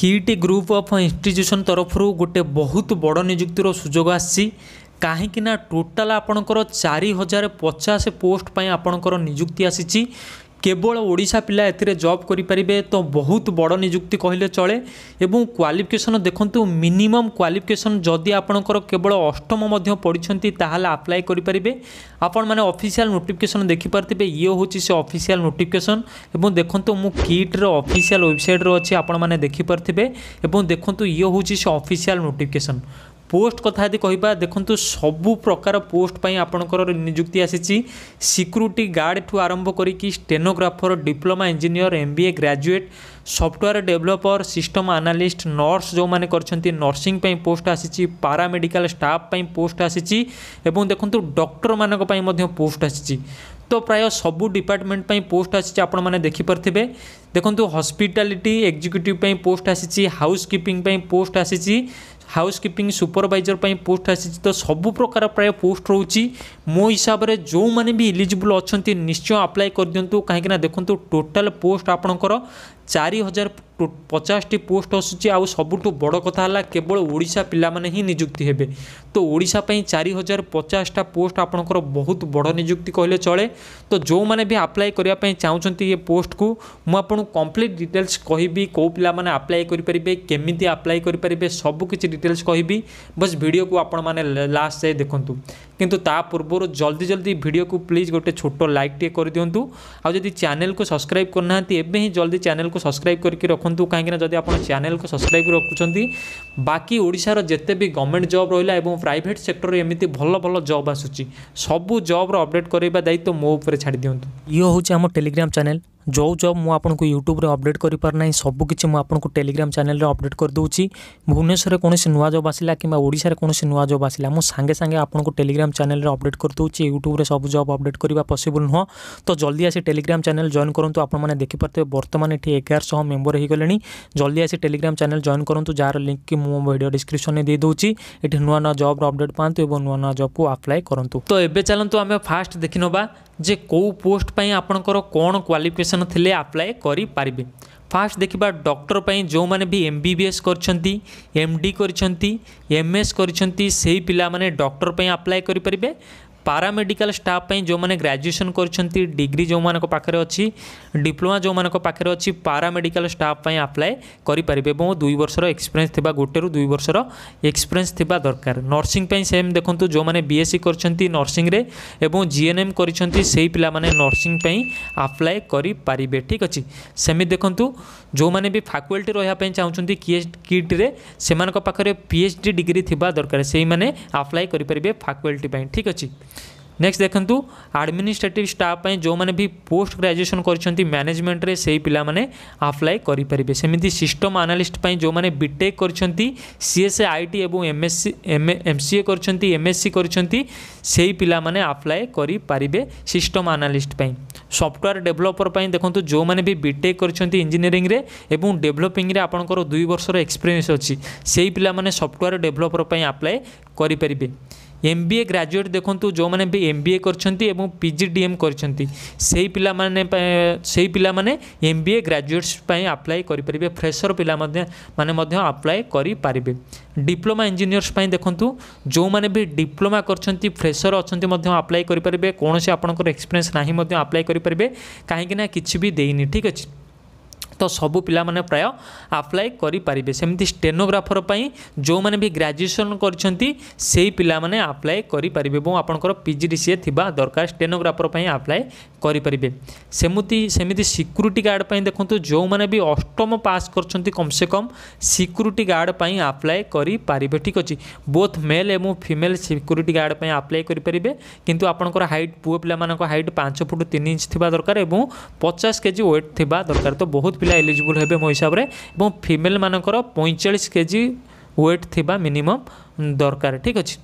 কিଟ୍ group of institution ତରଫରୁ ଗୋଟିଏ ବହୁତ ବଡ଼ ନିଯୁକ୍ତିର ସୁଯୋଗ ଆସିଛି କାହିଁକିନା ଟୋଟାଲ୍ ଆପଣଙ୍କର ଚାରି ହଜାର ପଚାଶ ପୋଷ୍ଟ ପାଇଁ ଆପଣଙ୍କର ନିଯୁକ୍ତି ଆସିଛି কেবল ওড়শা পিলা এতে জব করে তো বহুত বড় নিযুক্তি কহিলে চলে এবং কোয়ালিফিকেসন দেখুন মিনিমম কোয়ালিফিকেসন যদি আপনার কেবল অষ্টম পড়ছেন তাহলে আপ্লাই করে আপন মানে অফিসিয়াল নোটিফিকেসন দেখিপারে ইয়ে হচ্ছে সে অফিসিয়াল নোটিফিকেসন এবং দেখুন মু কিট্র অফিসিয়াল ওয়েবসাইট্রে অছি আপনার দেখিপারে এবং দেখুন ইয়ে হচ্ছে সে অফিসিয়াল নোটিফিকেসন পোস্ট কথা যদি কহা দেখুন সবু প্রকার পোস্ট পাই আপনার নিযুক্তি আসিছি সিকুরিটি গার্ড ঠু আরম্ভ করি stenographer diploma engineer M B A graduate software developer system analyst nurse যে করছেন নর্সিং পাই পোস্ট আসিছি প্যারামেডিকাল স্টাফ পাই পোস্ট আসিছি এবং দেখুন ডক্টর মানক পাই মধ্য পোস্ট আসিছি তো ପ୍ରାୟ ସବୁ ଡିପାର୍ଟମେଣ୍ଟ ପାଇଁ ପୋଷ୍ଟ ଆସିଛି ଆପଣମାନେ ଦେଖିପାରୁଥିବେ ଦେଖନ୍ତୁ ହସ୍ପିଟାଲିଟି ଏକ୍ଜିକ୍ୟୁଟିଭ୍ ପାଇଁ ପୋଷ୍ଟ ଆସିଛି ହାଉସ୍ କିପିଂ ପାଇଁ ପୋଷ୍ଟ ଆସିଛି ହାଉସ୍ କିପିଂ ସୁପରଭାଇଜର ପାଇଁ ପୋଷ୍ଟ ଆସିଛି ତ ସବୁ ପ୍ରକାର ପ୍ରାୟ ପୋଷ୍ଟ ରହୁଛି ମୋ ହିସାବରେ ଯେଉଁମାନେ ବି ଇଲିଜିବୁଲ୍ ଅଛନ୍ତି ନିଶ୍ଚୟ ଆପ୍ଲାଏ କରିଦିଅନ୍ତୁ କାହିଁକିନା ଦେଖନ୍ତୁ ଟୋଟାଲ୍ ପୋଷ୍ଟ ଆପଣଙ୍କର ଚାରି ହଜାର ପଚାଶଟି ପୋଷ୍ଟ ଆସୁଛି ଆଉ ସବୁଠୁ ବଡ଼ କଥା ହେଲା କେବଳ ଓଡ଼ିଶା ପିଲାମାନେ ହିଁ ନିଯୁକ୍ତି ହେବେ ତ ଓଡ଼ିଶା ପାଇଁ ଚାରି ହଜାର ପଚାଶଟା ପୋଷ୍ଟ ଆପଣଙ୍କର ବହୁତ ବଡ଼ ନିଯୁକ୍ତି କହିଲେ ଚଳେ ତ ଯେଉଁମାନେ ବି ଆପ୍ଲାଏ କରିବା ପାଇଁ ଚାହୁଁଛନ୍ତି ଏ ପୋଷ୍ଟକୁ ମୁଁ ଆପଣଙ୍କୁ କମ୍ପ୍ଲିଟ୍ ଡିଟେଲ୍ସ କହିବି କେଉଁ ପିଲାମାନେ ଆପ୍ଲାଏ କରିପାରିବେ କେମିତି ଆପ୍ଲାଏ କରିପାରିବେ ସବୁ କିଛି ଡିଟେଲ୍ସ କହିବି ବସ୍ ଭିଡ଼ିଓକୁ ଆପଣମାନେ ଲାଷ୍ଟ ଯାଏ ଦେଖନ୍ତୁ କିନ୍ତୁ ତା ପୂର୍ବରୁ ଜଲ୍ଦି ଜଲ୍ଦି ଭିଡ଼ିଓକୁ ପ୍ଲିଜ୍ ଗୋଟେ ଛୋଟ ଲାଇକ୍ଟିଏ କରିଦିଅନ୍ତୁ ଆଉ ଯଦି ଚ୍ୟାନେଲ୍କୁ ସବସ୍କ୍ରାଇବ୍ କରୁନାହାନ୍ତି ଏବେ ହିଁ ଜଲ୍ଦି ଚ୍ୟାନେଲ୍କୁ ସବସ୍କ୍ରାଇବ୍ କରିକି ରଖନ୍ତୁ ରଖନ୍ତୁ କାହିଁକିନା ଯଦି ଆପଣ ଚ୍ୟାନେଲ୍କୁ ସବସ୍କ୍ରାଇବ୍ ରଖୁଛନ୍ତି ବାକି ଓଡ଼ିଶାର ଯେତେ ବି ଗଭର୍ଣ୍ଣମେଣ୍ଟ ଜବ୍ ରହିଲା ଏବଂ ପ୍ରାଇଭେଟ୍ ସେକ୍ଟରରେ ଏମିତି ଭଲ ଭଲ ଜବ୍ ଆସୁଛି ସବୁ ଜବ୍ର ଅପଡ଼େଟ୍ କରାଇବା ଦାୟିତ୍ୱ ମୋ ଉପରେ ଛାଡ଼ି ଦିଅନ୍ତୁ ଇଏ ହେଉଛି ଆମ ଟେଲିଗ୍ରାମ୍ ଚ୍ୟାନେଲ୍ जो जब मुझक यूट्यूब्रे अपडेट करना सबकि टेलीग्राम चेल अपडेट कर करदे भुवनेश्वर कौन से नुआ जब आसा किशार कौन से नुआ जब आसा मुझे सांगे आपको टेलीग्राम चेल अपडेट कर करदे यूट्यूब्रे सब जब अपडेट करवा पसिबुल नुह तो जल्दी आसी टेलीग्राम चेल जॉन करूँ आपने देखिपारे बर्तमान इटे एगार शह मेम्बर हो गले जल्दी आसी टेलीग्राम चेल जॉन करूँ जार लिंक की मुझे भिड डिस्क्रिप्सन में देदे ये नुआ नुआ जब्र अपडेट पातु और नुआ नुआ जब्क अप्लाए करूँ तो ये चलो आम फास्ट देखने ଯେ କେଉଁ ପୋଷ୍ଟ ପାଇଁ ଆପଣଙ୍କର କ'ଣ କ୍ୱାଲିଫିକେସନ୍ ଥିଲେ ଆପ୍ଲାଏ କରିପାରିବେ ଫାଷ୍ଟ ଦେଖିବା ଡକ୍ଟର ପାଇଁ ଯେଉଁମାନେ ବି ଏମ୍ ବି ବି ଏସ୍ କରିଛନ୍ତି ଏମ୍ ଡି କରିଛନ୍ତି ଏମ୍ ଏସ୍ କରିଛନ୍ତି ସେହି ପିଲାମାନେ ଡକ୍ଟର ପାଇଁ ଆପ୍ଲାଏ କରିପାରିବେ ପାରାମେଡ଼ିକାଲ ଷ୍ଟାଫ୍ ପାଇଁ ଯେଉଁମାନେ ଗ୍ରାଜୁଏସନ୍ କରିଛନ୍ତି ଡିଗ୍ରୀ ଯେଉଁମାନଙ୍କ ପାଖରେ ଅଛି ଡିପ୍ଲୋମା ଯେଉଁମାନଙ୍କ ପାଖରେ ଅଛି ପାରାମେଡ଼ିକାଲ ଷ୍ଟାଫ୍ ପାଇଁ ଆପ୍ଲାଏ କରିପାରିବେ ଏବଂ ଦୁଇ ବର୍ଷର ଏକ୍ସପିରିଏନ୍ସ ଥିବା ଗୋଟେରୁ ଦୁଇ ବର୍ଷର ଏକ୍ସପିରିଏନ୍ସ ଥିବା ଦରକାର ନର୍ସିଂ ପାଇଁ ସେମ୍ ଦେଖନ୍ତୁ ଯେଉଁମାନେ ବି ବିଏସ୍ସି କରିଛନ୍ତି ନର୍ସିଂରେ ଏବଂ ଜିଏନ୍ଏମ୍ କରିଛନ୍ତି ସେହି ପିଲାମାନେ ନର୍ସିଂ ପାଇଁ ଆପ୍ଲାଏ କରିପାରିବେ ଠିକ୍ ଅଛି ସେମିତି ଦେଖନ୍ତୁ ଯେଉଁମାନେ ବି ଫାକୁଲ୍ଟି ରହିବା ପାଇଁ ଚାହୁଁଛନ୍ତି କିଟ୍ରେ ସେମାନଙ୍କ ପାଖରେ ଡି ଡିଗ୍ରୀ ଥିବା ଦରକାର ସେଇମାନେ ଆପ୍ଲାଏ କରିପାରିବେ ଫାକୁଲ୍ଟି ପାଇଁ ଠିକ୍ ଅଛି নেক্সট দেখন্তু আডমিনিষ্ট্রেটিভ স্টাফ পাই ଯେଉଁମାନେ ବି ପୋଷ୍ଟ ଗ୍ରାଜୁଏସନ୍ କରିଛନ୍ତି ମ୍ୟାନେଜମେଣ୍ଟରେ ସେହି ପିଲାମାନେ ଆପ୍ଲାଏ କରିପାରିବେ ସେମିତି ସିଷ୍ଟମ୍ ଆନାଲିଷ୍ଟ ପାଇଁ ଯେଉଁମାନେ ବିଟେକ୍ କରିଛନ୍ତି ସିଏସ୍ଏ ଆଇଟି ଏବଂ ଏମ୍ଏସ୍ସି ଏମ୍ ସିଏ କରିଛନ୍ତି ଏମ୍ଏସ୍ସି କରିଛନ୍ତି ସେହି ପିଲାମାନେ ଆପ୍ଲାଏ କରିପାରିବେ ସିଷ୍ଟମ୍ ଆନାଲିଷ୍ଟ ପାଇଁ ସଫ୍ଟୱେୟାର ଡେଭଲପର ପାଇଁ ଦେଖନ୍ତୁ ଯେଉଁମାନେ ବି ବିଟେକ୍ କରିଛନ୍ତି ଇଞ୍ଜିନିୟରିଂରେ ଏବଂ ଡେଭଲପିଂରେ ଆପଣଙ୍କର ଦୁଇ ବର୍ଷର ଏକ୍ସପିରିଏନ୍ସ ଅଛି ସେହି ପିଲାମାନେ ସଫ୍ଟୱେୟାର ଡେଭଲପର ପାଇଁ ଆପ୍ଲାଏ କରିପାରିବେ ଏମ୍ ବି ଏ ଗ୍ରାଜୁଏଟ୍ ଦେଖନ୍ତୁ ଯେଉଁମାନେ ବି ଏମ୍ ବି ଏ କରିଛନ୍ତି ଏବଂ ପି ଜି ଡି ଏମ୍ କରିଛନ୍ତି ସେଇ ପିଲାମାନେ ସେଇ ପିଲାମାନେ ଏମ୍ ବି ଏ ଗ୍ରାଜୁଏଟ୍ସ ପାଇଁ ଆପ୍ଲାଏ କରିପାରିବେ ଫ୍ରେସର୍ ପିଲା ମଧ୍ୟ ମାନେ ମଧ୍ୟ ଆପ୍ଲାଏ କରିପାରିବେ ଡିପ୍ଲୋମା ଇଞ୍ଜିନିୟର୍ସ ପାଇଁ ଦେଖନ୍ତୁ ଯେଉଁମାନେ ବି ଡିପ୍ଲୋମା କରିଛନ୍ତି ଫ୍ରେସର୍ ଅଛନ୍ତି ମଧ୍ୟ ଆପ୍ଲାଏ କରିପାରିବେ କୌଣସି ଆପଣଙ୍କର ଏକ୍ସପିରିଏନ୍ସ ନାହିଁ ମଧ୍ୟ ଆପ୍ଲାଏ କରିପାରିବେ କାହିଁକିନା କିଛି ବି ଦେଇନି ଠିକ୍ ଅଛି তো সবু পিলামানে প্রায় আপ্লাই করিপারিবে সেমতি স্টেনোগ্রাফর পাই ଯେଉଁମାନେ ବି ଗ୍ରାଜୁଏସନ୍ କରିଛନ୍ତି ସେଇ ପିଲାମାନେ ଆପ୍ଲାଏ କରିପାରିବେ ଏବଂ ଆପଣଙ୍କର ପିଜି ଡି ସିଏ ଥିବା ଦରକାର ଷ୍ଟେନୋଗ୍ରାଫର ପାଇଁ ଆପ୍ଲାଏ କରିପାରିବେ ସେମିତି ସେମିତି ସିକ୍ୟୁରିଟି ଗାର୍ଡ଼ ପାଇଁ ଦେଖନ୍ତୁ ଯେଉଁମାନେ ବି ଅଷ୍ଟମ ପାସ୍ କରିଛନ୍ତି କମ୍ ସେ କମ୍ ସିକ୍ୟୁରିଟି ଗାର୍ଡ଼ ପାଇଁ ଆପ୍ଲାଏ କରିପାରିବେ ଠିକ୍ ଅଛି ବୋଥ୍ ମେଲ୍ ଏବଂ ଫିମେଲ୍ ସିକ୍ୟୁରିଟି ଗାର୍ଡ଼ ପାଇଁ ଆପ୍ଲାଏ କରିପାରିବେ କିନ୍ତୁ ଆପଣଙ୍କର ହାଇଟ୍ ପୁଅ ପିଲାମାନଙ୍କ ହାଇଟ୍ ପାଞ୍ଚ ଫୁଟ ତିନି ଇଞ୍ଚ ଥିବା ଦରକାର ଏବଂ ପଚାଶ କେଜି ୱେଟ୍ ଥିବା ଦରକାର ତ ବହୁତ ପିଲା ପିଲା ଏଲିଜିବୁଲ୍ ହେବେ ମୋ ହିସାବରେ ଏବଂ ଫିମେଲ୍ମାନଙ୍କର ପଇଁଚାଳିଶ କେଜି ୱେଟ୍ ଥିବା ମିନିମମ୍ ଦରକାର ଠିକ୍ ଅଛି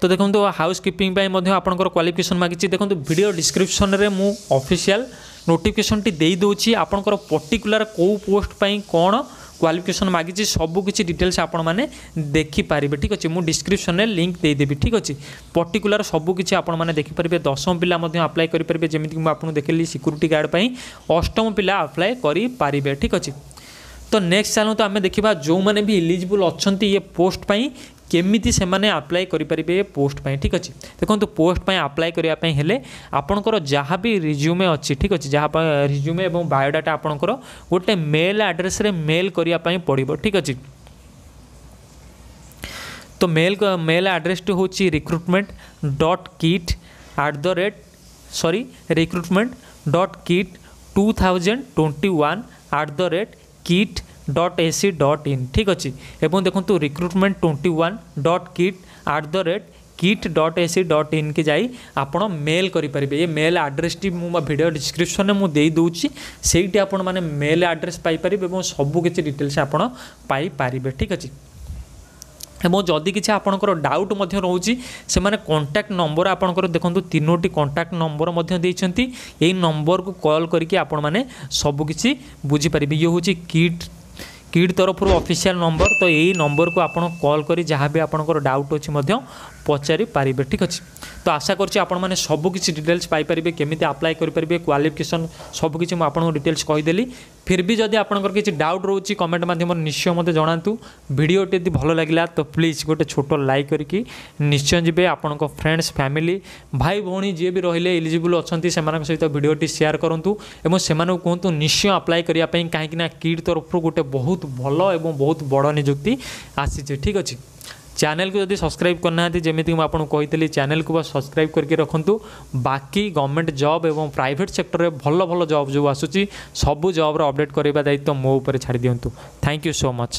ତ ଦେଖନ୍ତୁ ହାଉସ୍ କିପିଂ ପାଇଁ ମଧ୍ୟ ଆପଣଙ୍କର କ୍ୱାଲିଫିକେସନ୍ ମାଗିଛି ଦେଖନ୍ତୁ ଭିଡ଼ିଓ ଡିସ୍କ୍ରିପ୍ସନ୍ରେ ମୁଁ ଅଫିସିଆଲ୍ ନୋଟିଫିକେସନ୍ଟି ଦେଇଦେଉଛି ଆପଣଙ୍କର ପର୍ଟିକୁଲାର କେଉଁ ପୋଷ୍ଟ ପାଇଁ କ'ଣ କ୍ୱାଲିଫିକେସନ୍ ମାଗିଛି ସବୁ କିଛି ଡିଟେଲ୍ସ ଆପଣମାନେ ଦେଖିପାରିବେ ଠିକ୍ ଅଛି ମୁଁ ଡିସ୍କ୍ରିପ୍ସନ୍ରେ ଲିଙ୍କ୍ ଦେଇଦେବି ଠିକ୍ ଅଛି ପର୍ଟିକୁଲାର ସବୁକିଛି ଆପଣମାନେ ଦେଖିପାରିବେ ଦଶମ ପିଲା ମଧ୍ୟ ଆପ୍ଲାଏ କରିପାରିବେ ଯେମିତିକି ମୁଁ ଆପଣଙ୍କୁ ଦେଖିଲି ସିକ୍ୟୁରିଟି ଗାର୍ଡ଼ ପାଇଁ ଅଷ୍ଟମ ପିଲା ଆପ୍ଲାଏ କରିପାରିବେ ଠିକ୍ ଅଛି ତ ନେକ୍ସଟ ଚାଲନ୍ତୁ ଆମେ ଦେଖିବା ଯେଉଁମାନେ ବି ଇଲିଜିବୁଲ୍ ଅଛନ୍ତି ଇଏ ପୋଷ୍ଟ ପାଇଁ केमी से आप्लाय करें पोस्ट ठीक अच्छे देखो तो पोस्ट आप्लाय करने आपंकर जहाँ भी रिज्यूमे अच्छी ठीक अच्छे जहाँ रिज्यूमे और बायोडाटा आपंकर गोटे मेल आड्रेस मेल करने पड़ो ठीक अच्छे तो मेल मेल आड्रेस टी हूँ recruitment dot KIIT at the rate sorry recruitment dot KIIT two thousand twenty one at the rate KIIT dot AC dot in ঠিক আছে এবং দেখুন recruitment twenty one dot KIIT at the rate KIIT dot AC dot in কি যাই আপনার mail করে পারবে এ mail আড্রেসটি মু ভিডিও ডিসক্রিপশনে মু দেই দেউছি সেইটি আপন মানে মেল আড্রেস পাই পারিবে এবং সবু কিছু ডিটেলস আপন পাই পারিবে ঠিক আছে এবং যদি কিছু আপনার ডাউট রয়েছে সে কন্টাক্ট নম্বর আপনার দেখুন তিনোটি কন্টাক্ট নম্বর দিয়েছেন এই নম্বরক কল করি আপনার সবুকিছি বুঝিপারে ইয়ে হচ্ছে কিট କିଡ୍ ତରଫରୁ ଅଫିସିଆଲ୍ ନମ୍ବର ତ ଏଇ ନମ୍ବରକୁ ଆପଣ କଲ୍ କରି ଯାହା ବି ଆପଣଙ୍କର ଡାଉଟ୍ ଅଛି ମଧ୍ୟ ପଚାରିପାରିବେ ଠିକ୍ ଅଛି ତ ଆଶା କରୁଛି ଆପଣମାନେ ସବୁକିଛି ଡିଟେଲ୍ସ ପାଇପାରିବେ କେମିତି ଆପ୍ଲାଏ କରିପାରିବେ କ୍ୱାଲିଫିକେସନ୍ ସବୁକିଛି ମୁଁ ଆପଣଙ୍କୁ ଡିଟେଲ୍ସ କହିଦେଲି ଫିର୍ ବି ଯଦି ଆପଣଙ୍କର କିଛି ଡାଉଟ୍ ରହୁଛି କମେଣ୍ଟ ମାଧ୍ୟମରେ ନିଶ୍ଚୟ ମୋତେ ଜଣାନ୍ତୁ ଭିଡ଼ିଓଟି ଯଦି ଭଲ ଲାଗିଲା ତ ପ୍ଲିଜ୍ ଗୋଟେ ଛୋଟ ଲାଇକ୍ କରିକି ନିଶ୍ଚୟ ଯିବେ ଆପଣଙ୍କ ଫ୍ରେଣ୍ଡସ୍ ଫ୍ୟାମିଲି ଭାଇ ଭଉଣୀ ଯିଏ ବି ରହିଲେ ଏଲିଜିବୁଲ୍ ଅଛନ୍ତି ସେମାନଙ୍କ ସହିତ ଭିଡ଼ିଓଟି ସେୟାର କରନ୍ତୁ ଏବଂ ସେମାନଙ୍କୁ କୁହନ୍ତୁ ନିଶ୍ଚୟ ଆପ୍ଲାଏ କରିବା ପାଇଁ କାହିଁକିନା କିଟ୍ ତରଫରୁ ଗୋଟେ ବହୁତ ଭଲ ଏବଂ ବହୁତ ବଡ଼ ନିଯୁକ୍ତି ଆସିଛି ଠିକ୍ ଅଛି চ্যানেল যদি সবসক্রাইব করুনাহান্তি যেমিতি মু আপনার কইলি চ্যানেল কু সবসক্রাইব করি রাখতু বাকি গভর্নমেন্ট জব এবং প্রাইভেট সেক্টরে ভাল ভাল জব যে আসুচি সবু জব্র অপডেট করাইবা দায়িত্ব মো উপরে ছাড়ি দিও থ্যাংক ইউ সো মচ